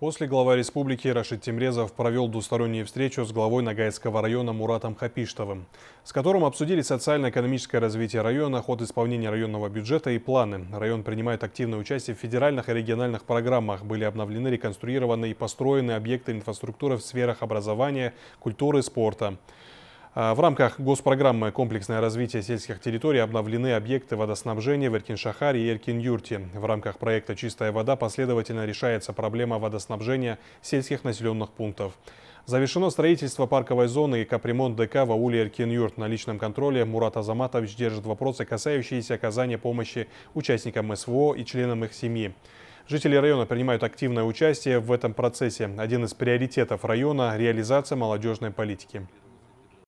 После глава республики Рашид Тимрезов провел двустороннюю встречу с главой Нагайского района Муратом Хапиштовым, с которым обсудили социально-экономическое развитие района, ход исполнения районного бюджета и планы. Район принимает активное участие в федеральных и региональных программах. Были обновлены, реконструированы и построены объекты инфраструктуры в сферах образования, культуры, спорта. А, в рамках госпрограммы «Комплексное развитие сельских территорий» обновлены объекты водоснабжения в Эркиншахаре и Эркин-Юрте. В рамках проекта «Чистая вода» последовательно решается проблема водоснабжения сельских населенных пунктов. Завершено строительство парковой зоны и капремонт ДК в ауле Эркин-Юрт. На личном контроле Мурат Азаматович держит вопросы, касающиеся оказания помощи участникам СВО и членам их семьи. Жители района принимают активное участие в этом процессе. Один из приоритетов района – реализация молодежной политики.